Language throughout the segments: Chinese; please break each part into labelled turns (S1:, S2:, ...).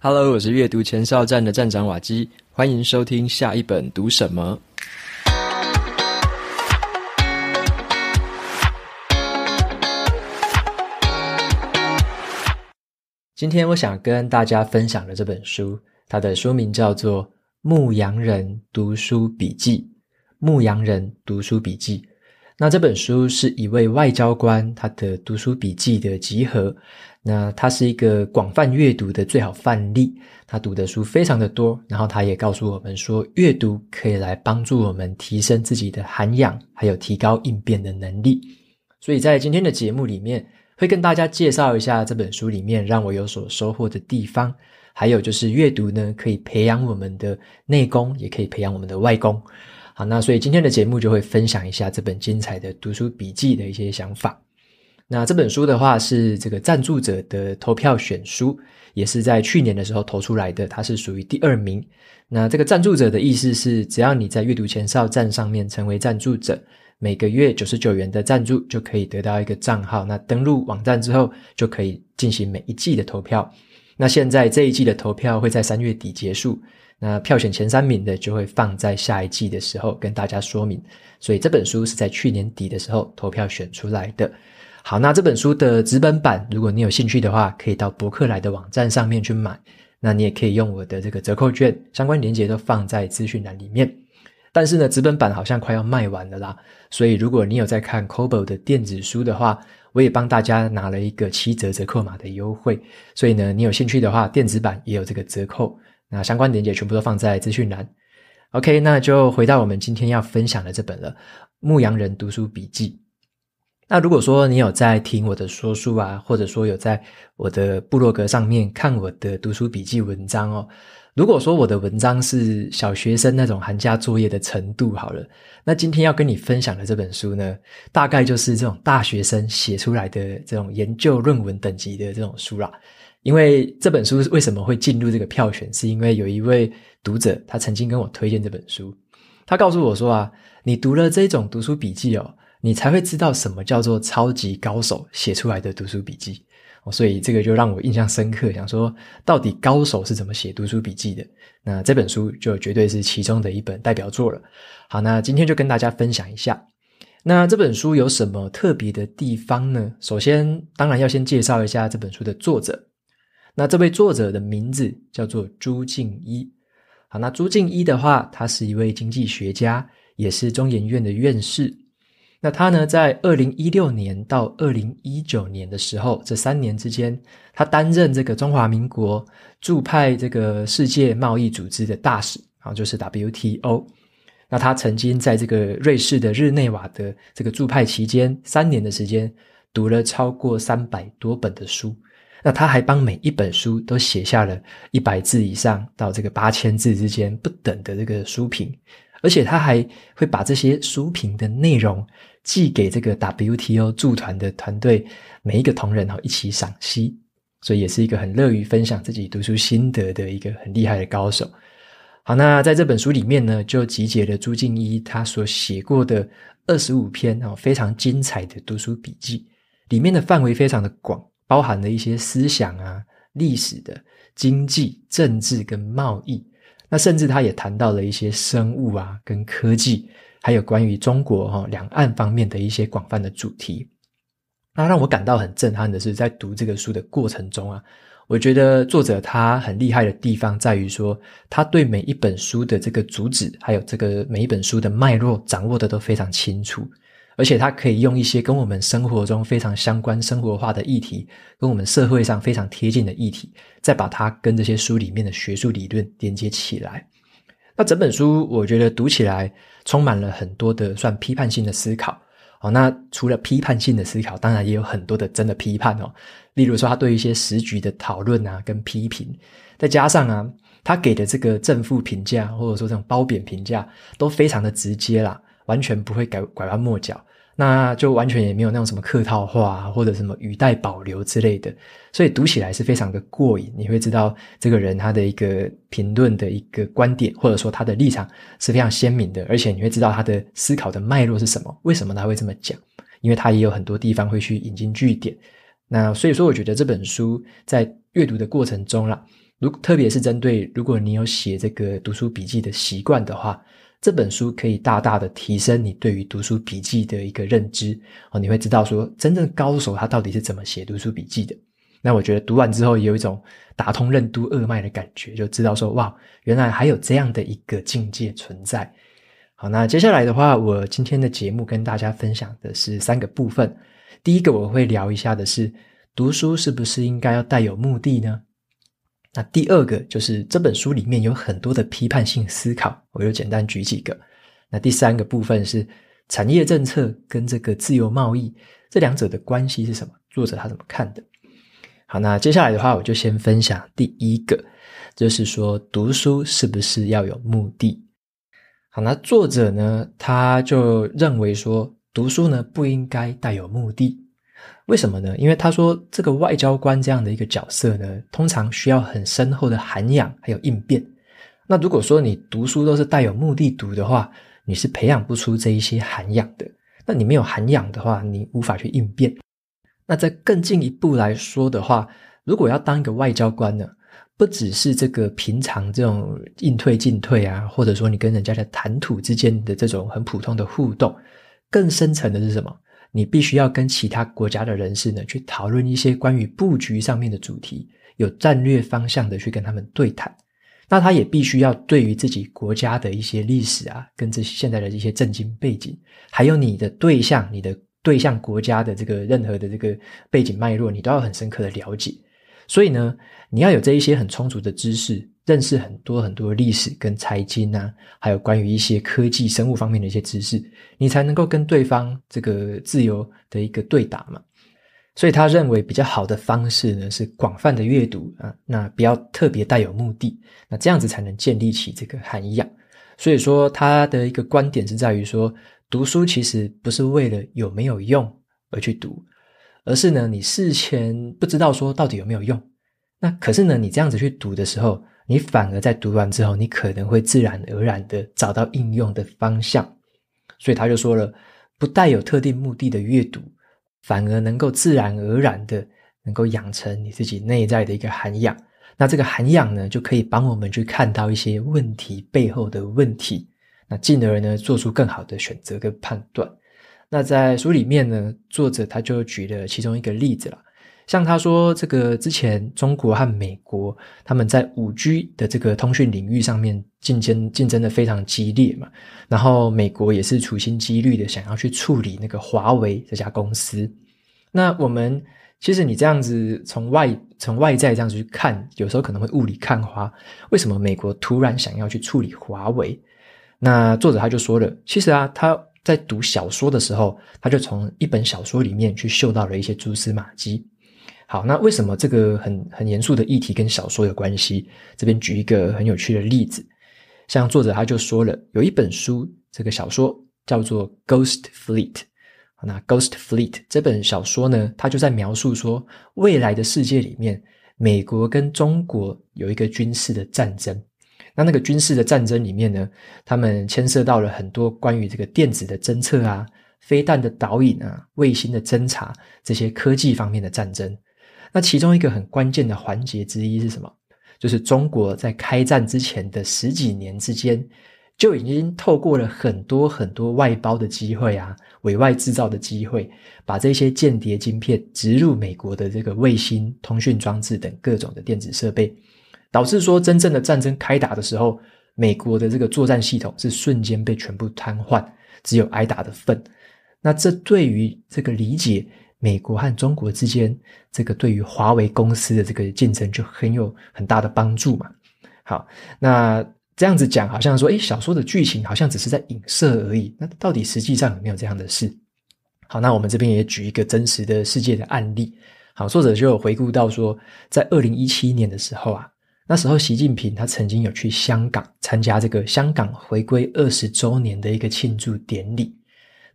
S1: Hello，我是阅读前哨站的站长瓦基，欢迎收听下一本读什么。今天我想跟大家分享的这本书，它的书名叫做《牧羊人读书笔记》，《牧羊人读书笔记》。那这本书是一位外交官他的读书笔记的集合。那他是一个广泛阅读的最好范例。他读的书非常的多，然后他也告诉我们说，阅读可以来帮助我们提升自己的涵养，还有提高应变的能力。所以在今天的节目里面，会跟大家介绍一下这本书里面让我有所收获的地方，还有就是阅读呢，可以培养我们的内功，也可以培养我们的外功。好，那所以今天的节目就会分享一下这本精彩的读书笔记的一些想法。那这本书的话是这个赞助者的投票选书，也是在去年的时候投出来的，它是属于第二名。那这个赞助者的意思是，只要你在阅读前哨站上面成为赞助者，每个月九十九元的赞助就可以得到一个账号。那登录网站之后，就可以进行每一季的投票。那现在这一季的投票会在三月底结束，那票选前三名的就会放在下一季的时候跟大家说明。所以这本书是在去年底的时候投票选出来的。好，那这本书的纸本版，如果你有兴趣的话，可以到博客来的网站上面去买。那你也可以用我的这个折扣券，相关链接都放在资讯栏里面。但是呢，纸本版好像快要卖完了啦，所以如果你有在看 Kobo 的电子书的话，我也帮大家拿了一个七折折扣码的优惠，所以呢，你有兴趣的话，电子版也有这个折扣，那相关链接全部都放在资讯栏。OK，那就回到我们今天要分享的这本了，《牧羊人读书笔记》。那如果说你有在听我的说书啊，或者说有在我的部落格上面看我的读书笔记文章哦，如果说我的文章是小学生那种寒假作业的程度好了，那今天要跟你分享的这本书呢，大概就是这种大学生写出来的这种研究论文等级的这种书啦。因为这本书为什么会进入这个票选，是因为有一位读者他曾经跟我推荐这本书，他告诉我说啊，你读了这种读书笔记哦。你才会知道什么叫做超级高手写出来的读书笔记，所以这个就让我印象深刻。想说到底高手是怎么写读书笔记的？那这本书就绝对是其中的一本代表作了。好，那今天就跟大家分享一下，那这本书有什么特别的地方呢？首先，当然要先介绍一下这本书的作者。那这位作者的名字叫做朱敬一。好，那朱敬一的话，他是一位经济学家，也是中研院的院士。那他呢，在二零一六年到二零一九年的时候，这三年之间，他担任这个中华民国驻派这个世界贸易组织的大使啊，就是 WTO。那他曾经在这个瑞士的日内瓦的这个驻派期间，三年的时间，读了超过三百多本的书。那他还帮每一本书都写下了一百字以上到这个八千字之间不等的这个书评。而且他还会把这些书评的内容寄给这个 WTO 驻团的团队每一个同仁哈一起赏析，所以也是一个很乐于分享自己读书心得的一个很厉害的高手。好，那在这本书里面呢，就集结了朱敬一他所写过的二十五篇哦非常精彩的读书笔记，里面的范围非常的广，包含了一些思想啊、历史的、经济、政治跟贸易。那甚至他也谈到了一些生物啊，跟科技，还有关于中国哈两岸方面的一些广泛的主题。那让我感到很震撼的是，在读这个书的过程中啊，我觉得作者他很厉害的地方在于说，他对每一本书的这个主旨，还有这个每一本书的脉络，掌握的都非常清楚。而且他可以用一些跟我们生活中非常相关、生活化的议题，跟我们社会上非常贴近的议题，再把它跟这些书里面的学术理论连接起来。那整本书我觉得读起来充满了很多的算批判性的思考。好，那除了批判性的思考，当然也有很多的真的批判哦。例如说，他对一些时局的讨论啊，跟批评，再加上啊，他给的这个正负评价，或者说这种褒贬评价，都非常的直接啦。完全不会拐拐弯抹角，那就完全也没有那种什么客套话或者什么语带保留之类的，所以读起来是非常的过瘾。你会知道这个人他的一个评论的一个观点，或者说他的立场是非常鲜明的，而且你会知道他的思考的脉络是什么，为什么他会这么讲，因为他也有很多地方会去引经据典。那所以说，我觉得这本书在阅读的过程中啦，如特别是针对如果你有写这个读书笔记的习惯的话。这本书可以大大的提升你对于读书笔记的一个认知哦，你会知道说真正高手他到底是怎么写读书笔记的。那我觉得读完之后有一种打通任督二脉的感觉，就知道说哇，原来还有这样的一个境界存在。好，那接下来的话，我今天的节目跟大家分享的是三个部分。第一个我会聊一下的是，读书是不是应该要带有目的呢？那第二个就是这本书里面有很多的批判性思考，我就简单举几个。那第三个部分是产业政策跟这个自由贸易这两者的关系是什么？作者他怎么看的？好，那接下来的话，我就先分享第一个，就是说读书是不是要有目的？好，那作者呢，他就认为说读书呢不应该带有目的。为什么呢？因为他说，这个外交官这样的一个角色呢，通常需要很深厚的涵养还有应变。那如果说你读书都是带有目的读的话，你是培养不出这一些涵养的。那你没有涵养的话，你无法去应变。那在更进一步来说的话，如果要当一个外交官呢，不只是这个平常这种应退进退啊，或者说你跟人家的谈吐之间的这种很普通的互动，更深层的是什么？你必须要跟其他国家的人士呢去讨论一些关于布局上面的主题，有战略方向的去跟他们对谈。那他也必须要对于自己国家的一些历史啊，跟这现在的一些政经背景，还有你的对象、你的对象国家的这个任何的这个背景脉络，你都要很深刻的了解。所以呢，你要有这一些很充足的知识。认识很多很多历史跟财经呐，还有关于一些科技生物方面的一些知识，你才能够跟对方这个自由的一个对打嘛。所以他认为比较好的方式呢是广泛的阅读啊，那不要特别带有目的，那这样子才能建立起这个涵养。所以说他的一个观点是在于说，读书其实不是为了有没有用而去读，而是呢你事前不知道说到底有没有用，那可是呢你这样子去读的时候。你反而在读完之后，你可能会自然而然的找到应用的方向，所以他就说了，不带有特定目的的阅读，反而能够自然而然的能够养成你自己内在的一个涵养。那这个涵养呢，就可以帮我们去看到一些问题背后的问题，那进而呢，做出更好的选择跟判断。那在书里面呢，作者他就举了其中一个例子了。像他说，这个之前中国和美国他们在五 G 的这个通讯领域上面竞争竞争的非常激烈嘛，然后美国也是处心积虑的想要去处理那个华为这家公司。那我们其实你这样子从外从外在这样子去看，有时候可能会雾里看花。为什么美国突然想要去处理华为？那作者他就说了，其实啊，他在读小说的时候，他就从一本小说里面去嗅到了一些蛛丝马迹。好，那为什么这个很很严肃的议题跟小说有关系？这边举一个很有趣的例子，像作者他就说了，有一本书，这个小说叫做《Ghost Fleet》。那《Ghost Fleet》这本小说呢，它就在描述说，未来的世界里面，美国跟中国有一个军事的战争。那那个军事的战争里面呢，他们牵涉到了很多关于这个电子的侦测啊、飞弹的导引啊、卫星的侦查这些科技方面的战争。那其中一个很关键的环节之一是什么？就是中国在开战之前的十几年之间，就已经透过了很多很多外包的机会啊、委外制造的机会，把这些间谍晶片植入美国的这个卫星、通讯装置等各种的电子设备，导致说真正的战争开打的时候，美国的这个作战系统是瞬间被全部瘫痪，只有挨打的份。那这对于这个理解。美国和中国之间，这个对于华为公司的这个竞争就很有很大的帮助嘛。好，那这样子讲，好像说，诶，小说的剧情好像只是在影射而已。那到底实际上有没有这样的事？好，那我们这边也举一个真实的世界的案例。好，作者就有回顾到说，在二零一七年的时候啊，那时候习近平他曾经有去香港参加这个香港回归二十周年的一个庆祝典礼。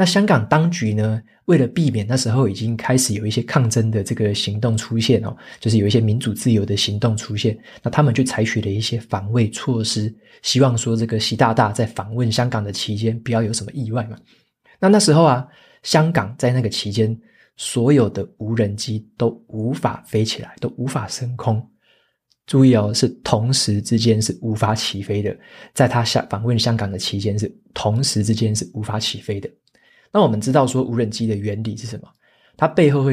S1: 那香港当局呢，为了避免那时候已经开始有一些抗争的这个行动出现哦，就是有一些民主自由的行动出现，那他们就采取了一些防卫措施，希望说这个习大大在访问香港的期间不要有什么意外嘛。那那时候啊，香港在那个期间所有的无人机都无法飞起来，都无法升空。注意哦，是同时之间是无法起飞的，在他下访问香港的期间是同时之间是无法起飞的。那我们知道说无人机的原理是什么？它背后会。